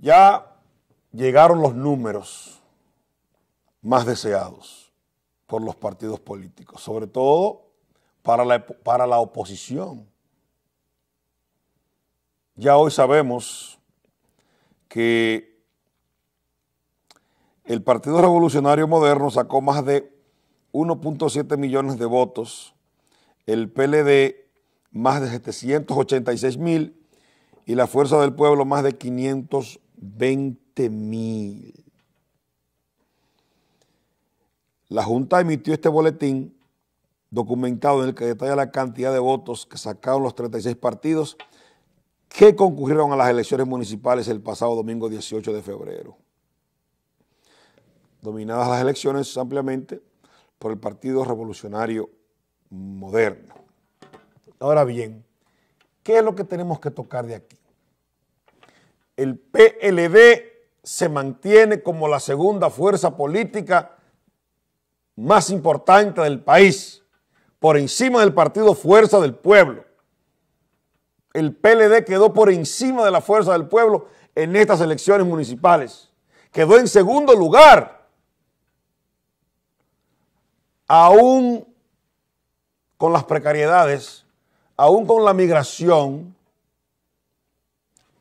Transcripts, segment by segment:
Ya llegaron los números más deseados por los partidos políticos, sobre todo para la, para la oposición. Ya hoy sabemos que el Partido Revolucionario Moderno sacó más de 1.7 millones de votos, el PLD más de 786 mil y la Fuerza del Pueblo más de 500 20.000. mil. La Junta emitió este boletín documentado en el que detalla la cantidad de votos que sacaron los 36 partidos que concurrieron a las elecciones municipales el pasado domingo 18 de febrero. Dominadas las elecciones ampliamente por el Partido Revolucionario Moderno. Ahora bien, ¿qué es lo que tenemos que tocar de aquí? el PLD se mantiene como la segunda fuerza política más importante del país, por encima del partido Fuerza del Pueblo. El PLD quedó por encima de la Fuerza del Pueblo en estas elecciones municipales. Quedó en segundo lugar, aún con las precariedades, aún con la migración,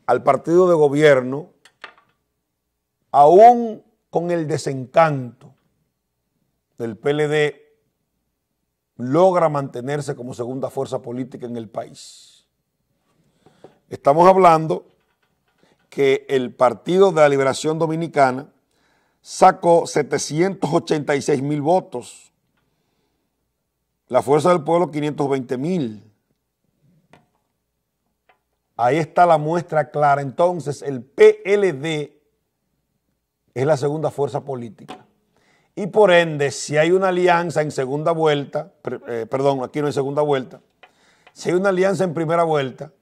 al partido de gobierno, aún con el desencanto del PLD, logra mantenerse como segunda fuerza política en el país. Estamos hablando que el Partido de la Liberación Dominicana sacó 786 mil votos, la Fuerza del Pueblo 520 mil, Ahí está la muestra clara. Entonces, el PLD es la segunda fuerza política. Y por ende, si hay una alianza en segunda vuelta, eh, perdón, aquí no hay segunda vuelta, si hay una alianza en primera vuelta,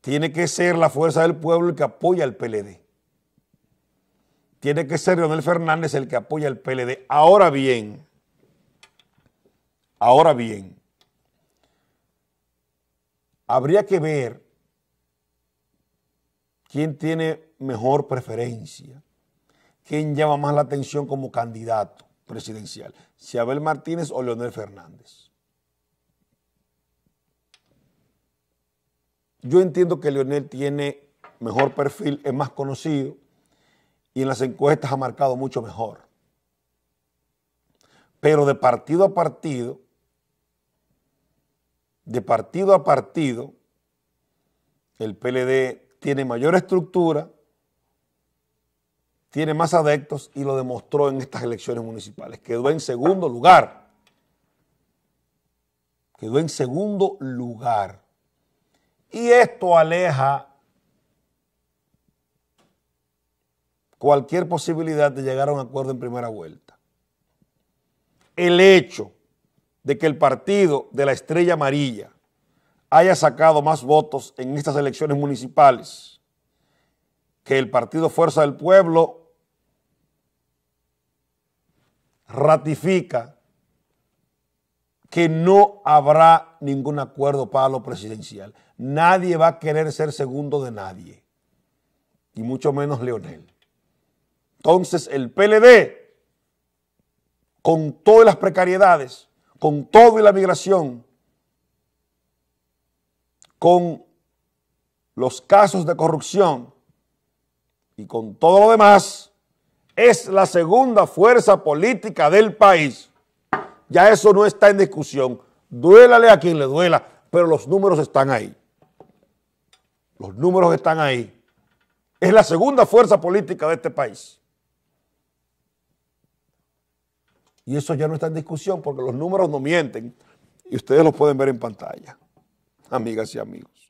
tiene que ser la fuerza del pueblo el que apoya al PLD. Tiene que ser Leonel Fernández el que apoya al PLD. Ahora bien, ahora bien, Habría que ver quién tiene mejor preferencia, quién llama más la atención como candidato presidencial, si Abel Martínez o Leonel Fernández. Yo entiendo que Leonel tiene mejor perfil, es más conocido y en las encuestas ha marcado mucho mejor. Pero de partido a partido, de partido a partido, el PLD tiene mayor estructura, tiene más adeptos y lo demostró en estas elecciones municipales. Quedó en segundo lugar. Quedó en segundo lugar. Y esto aleja cualquier posibilidad de llegar a un acuerdo en primera vuelta. El hecho de que el partido de la estrella amarilla haya sacado más votos en estas elecciones municipales que el partido Fuerza del Pueblo ratifica que no habrá ningún acuerdo para lo presidencial. Nadie va a querer ser segundo de nadie, y mucho menos Leonel. Entonces el PLD, con todas las precariedades, con todo y la migración, con los casos de corrupción y con todo lo demás, es la segunda fuerza política del país. Ya eso no está en discusión. Duélale a quien le duela, pero los números están ahí. Los números están ahí. Es la segunda fuerza política de este país. Y eso ya no está en discusión porque los números no mienten y ustedes lo pueden ver en pantalla, amigas y amigos.